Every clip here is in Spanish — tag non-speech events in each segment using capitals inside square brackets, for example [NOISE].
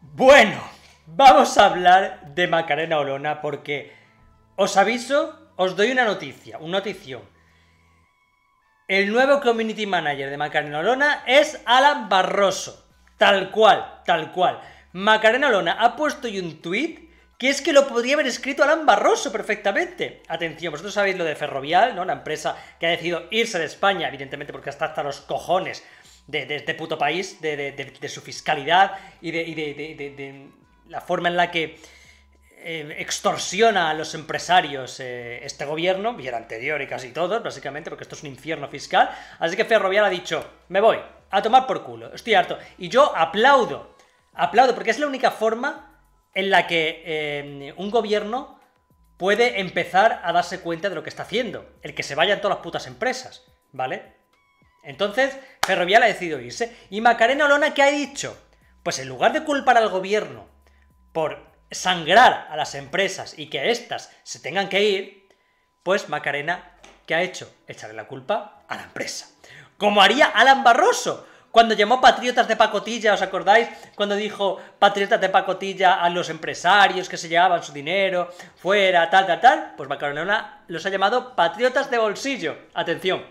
Bueno, vamos a hablar de Macarena Olona porque os aviso, os doy una noticia, una notición. El nuevo community manager de Macarena Olona es Alan Barroso. Tal cual, tal cual. Macarena Olona ha puesto hoy un tweet que es que lo podría haber escrito Alan Barroso perfectamente. Atención, vosotros sabéis lo de Ferrovial, ¿no? Una empresa que ha decidido irse de España, evidentemente porque hasta hasta los cojones de, este puto país, de, su fiscalidad y de, y de la forma en la que eh, extorsiona a los empresarios eh, este gobierno, y el anterior y casi todos, básicamente, porque esto es un infierno fiscal. Así que Ferrovial ha dicho, me voy, a tomar por culo, estoy harto. Y yo aplaudo, aplaudo, porque es la única forma en la que eh, un gobierno puede empezar a darse cuenta de lo que está haciendo, el que se vayan todas las putas empresas, ¿vale? Entonces, Ferrovial ha decidido irse. ¿Y Macarena Olona qué ha dicho? Pues en lugar de culpar al gobierno por sangrar a las empresas y que estas se tengan que ir, pues Macarena, ¿qué ha hecho? Echarle la culpa a la empresa. Como haría Alan Barroso, cuando llamó patriotas de pacotilla, ¿os acordáis? Cuando dijo patriotas de pacotilla a los empresarios que se llevaban su dinero fuera, tal, tal, tal, pues Macarena los ha llamado patriotas de bolsillo. Atención,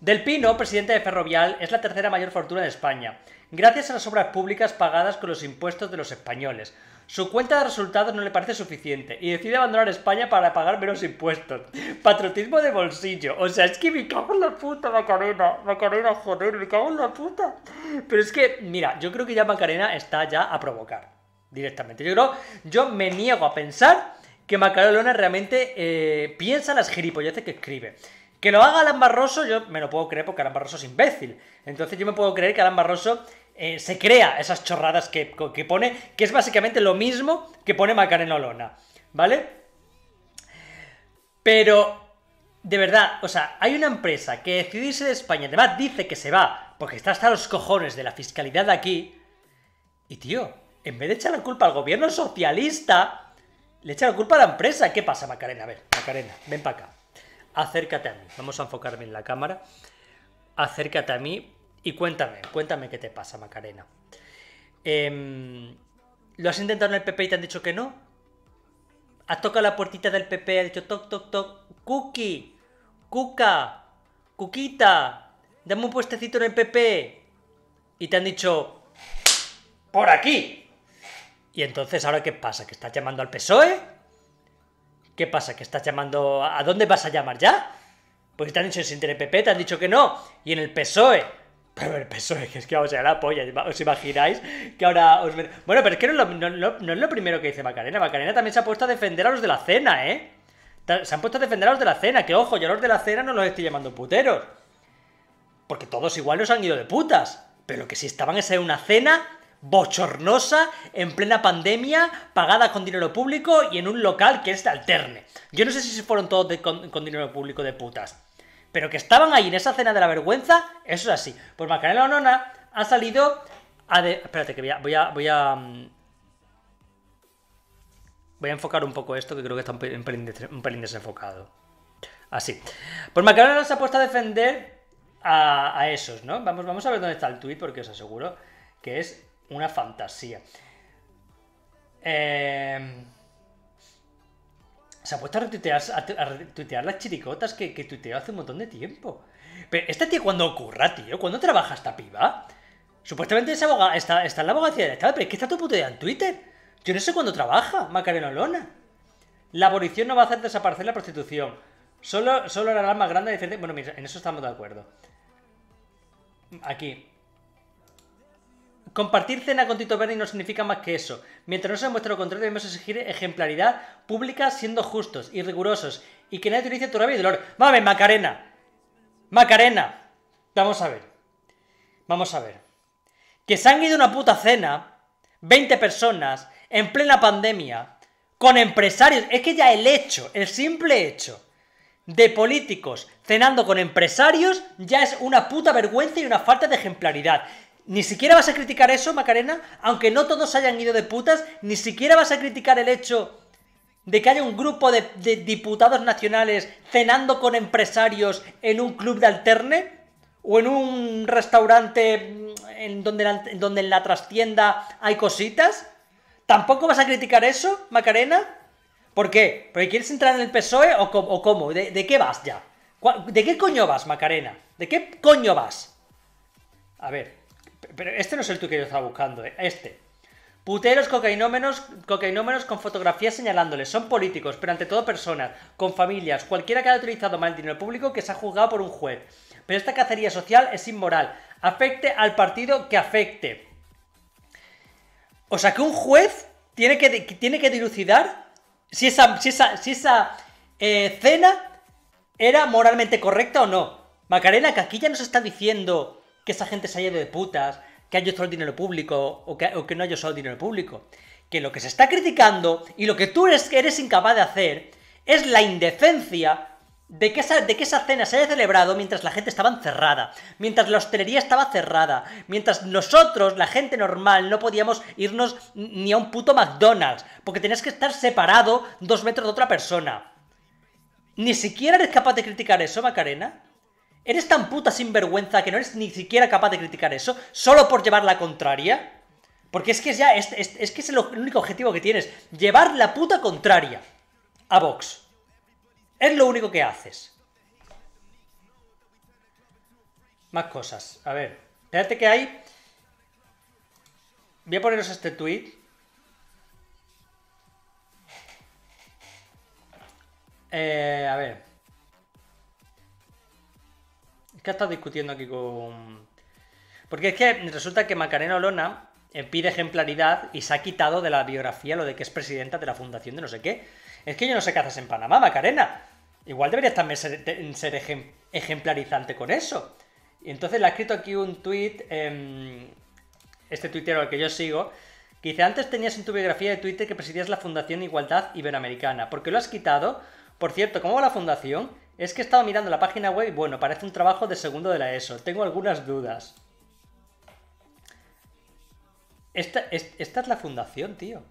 del Pino, presidente de Ferrovial, es la tercera mayor fortuna de España, gracias a las obras públicas pagadas con los impuestos de los españoles. Su cuenta de resultados no le parece suficiente y decide abandonar España para pagar menos impuestos. Patriotismo de bolsillo. O sea, es que me cago en la puta, Macarena. Macarena, joder, me cago en la puta. Pero es que, mira, yo creo que ya Macarena está ya a provocar. Directamente. Yo creo, yo me niego a pensar que Macarena realmente eh, piensa las gilipolleces que escribe. Que lo haga Alan Barroso, yo me lo puedo creer porque Alan Barroso es imbécil. Entonces yo me puedo creer que Alan Barroso eh, se crea esas chorradas que, pone, que es básicamente lo mismo que pone Macarena Olona, ¿vale? Pero, de verdad, o sea, hay una empresa que decidirse de España, además dice que se va, porque está hasta los cojones de la fiscalidad de aquí, y tío, en vez de echar la culpa al gobierno socialista, le echa la culpa a la empresa. ¿Qué pasa, Macarena? A ver, Macarena, ven para acá acércate a mí. Vamos a enfocarme en la cámara. Acércate a mí y cuéntame, cuéntame qué te pasa, Macarena. Em, ¿Lo has intentado en el PP y te han dicho que no? ¿Has ah, tocado la puertita del PP? Has dicho toc, toc, toc. Cookie, Cuca, Cuquita, dame un puestecito en el PP. Y te han dicho, por aquí. Y entonces, ¿ahora qué pasa? ¿Que estás llamando al PSOE? ¿Qué pasa? ¿Que estás llamando... ¿A dónde vas a llamar ya? Pues te han dicho en el te han dicho que no. Y en el PSOE. Pero el PSOE, que es que vamos a la polla. ¿Os imagináis que ahora os... Bueno, pero es que no es, lo, primero que dice Macarena. Macarena también se ha puesto a defender a los de la cena, ¿eh? Se han puesto a defender a los de la cena. Que ojo, yo a los de la cena no los estoy llamando puteros. Porque todos igual nos han ido de putas. Pero que si estaban en una cena, bochornosa, en plena pandemia, pagada con dinero público y en un local que es alterne. Yo no sé si fueron todos con, dinero público de putas. Pero que estaban ahí en esa cena de la vergüenza, eso es así. Pues Macarena Onona ha salido a Espérate, que voy a... Voy a, mm, voy a, enfocar un poco esto, que creo que está un pelín, desenfocado. Así. Pues Macarena se ha puesto a defender a, esos, ¿no? Vamos, vamos a ver dónde está el tuit, porque os aseguro que es una fantasía. Em, se ha puesto a retuitear, las chiricotas que, que, tuiteó hace un montón de tiempo. Pero esta tía cuando ocurra, tío, ¿cuándo trabaja esta piba? Supuestamente es abogada, está, en la abogacía del Estado, pero ¿qué está tu puto en Twitter. Yo no sé cuándo trabaja, Macarena Lona La abolición no va a hacer desaparecer la prostitución. Solo, solo la más grande diferente. Bueno, mira, en eso estamos de acuerdo. Aquí. Compartir cena con Tito Berni no significa más que eso. Mientras no se demuestre lo contrario, debemos exigir ejemplaridad pública siendo justos y rigurosos y que nadie utilice tu rabia y dolor. ver, Macarena! ¡Macarena! Vamos a ver. Vamos a ver. Que se han ido una puta cena, 20 personas, en plena pandemia, con empresarios. Es que ya el hecho, el simple hecho de políticos cenando con empresarios ya es una puta vergüenza y una falta de ejemplaridad. Ni siquiera vas a criticar eso, Macarena, aunque no todos hayan ido de putas, ni siquiera vas a criticar el hecho de que haya un grupo de, diputados nacionales cenando con empresarios en un club de alterne o en un restaurante mm, en donde, en la trastienda hay cositas. ¿Tampoco vas a criticar eso, Macarena? ¿Por qué? ¿Porque quieres entrar en el PSOE o, e o cómo? ¿De, qué vas ya? ¿De qué coño vas, Macarena? ¿De qué coño vas? A ver. Pero este no es el tú que yo estaba buscando, eh, Este. Puteros cocainómenos, cocainómenos con fotografías señalándoles. Son políticos, pero ante todo personas, con familias, cualquiera que haya utilizado mal el dinero público que se ha juzgado por un juez. Pero esta cacería social es inmoral. Afecte al partido que afecte. O sea que un juez tiene que, tiene que dilucidar si esa, si esa, si eh, cena era moralmente correcta o no. Macarena, que aquí ya nos está diciendo que esa gente se haya ido de putas, que haya usado el dinero público o que, no haya usado el dinero público. Que lo que se está criticando y lo que tú eres, eres incapaz de hacer es la indecencia de que, esa, de que esa cena se haya celebrado mientras la gente estaba encerrada, mientras la hostelería estaba cerrada, mientras nosotros, la gente normal, no podíamos irnos ni a un puto McDonald's, porque tenías que estar separado dos metros de otra persona. ¿Ni siquiera eres capaz de criticar eso, Macarena? ¿Eres tan puta sinvergüenza que no eres ni siquiera capaz de criticar eso solo por llevar la contraria? Porque es que ya es, es, que es el, único objetivo que tienes, llevar la puta contraria a Vox. Es lo único que haces. Más cosas. A ver, fíjate que hay... Voy a poneros este tweet. Eh, a ver ha estado discutiendo aquí con...? Porque es que resulta que Macarena Olona eh, pide ejemplaridad y se ha quitado de la biografía lo de que es presidenta de la fundación de no sé qué. Es que yo no sé qué haces en Panamá, Macarena. Igual deberías también ser, ejemplarizante con eso. Y entonces le ha escrito aquí un tweet em, este tuitero al que yo sigo, que dice, antes tenías en tu biografía de Twitter que presidías la Fundación Igualdad Iberoamericana. ¿Por qué lo has quitado? Por cierto, ¿cómo va la fundación? Es que he estado mirando la página web y bueno, parece un trabajo de segundo de la ESO. Tengo algunas dudas. Esta, es, la fundación, tío.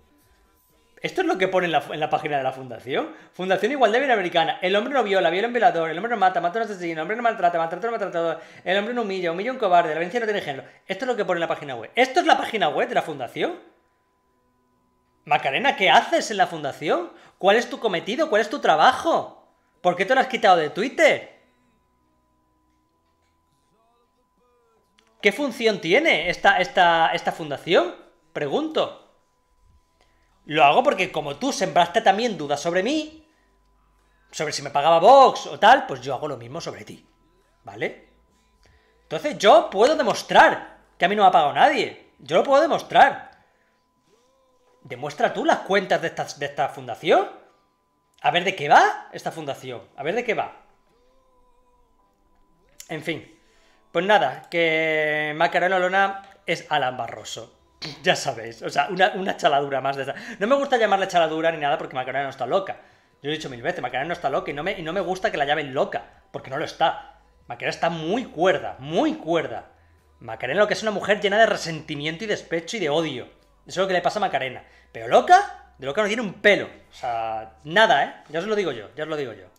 Esto es lo que pone en la, página de la fundación. Fundación Igualdad americana. El hombre no viola, viola un velador, El hombre no mata, mata a un asesino. El hombre no maltrata, maltrata a maltratador. El hombre no humilla, humilla a un cobarde. La violencia no tiene género. Esto es lo que pone en la página web. ¿Esto es la página web de la fundación? Macarena, ¿qué haces en la fundación? ¿Cuál es tu cometido? ¿Cuál es tu trabajo? ¿Por qué te lo has quitado de Twitter? ¿Qué función tiene esta, esta, fundación? Pregunto. Lo hago porque como tú sembraste también dudas sobre mí, sobre si me pagaba Vox o tal, pues yo hago lo mismo sobre ti. ¿Vale? Entonces yo puedo demostrar que a mí no me ha pagado nadie. Yo lo puedo demostrar. Demuestra tú las cuentas de esta, de esta fundación. A ver de qué va esta fundación. A ver de qué va. En fin. Pues nada, que Macarena Lona es Alan Barroso. [CLEARS THROAT] Ya sabéis, o sea, una, chaladura más de esa. No me gusta llamarle chaladura ni nada porque Macarena no está loca. Yo he dicho mil veces, Macarena no está loca y no, me, gusta que la llamen loca, porque no lo está. Macarena está muy cuerda, muy cuerda. Macarena lo que es una mujer llena de resentimiento y despecho y de odio. Eso es lo que le pasa a Macarena. Pero loca, de lo que no tiene un pelo. O sea, nada, ¿eh? Ya os lo digo yo, ya os lo digo yo.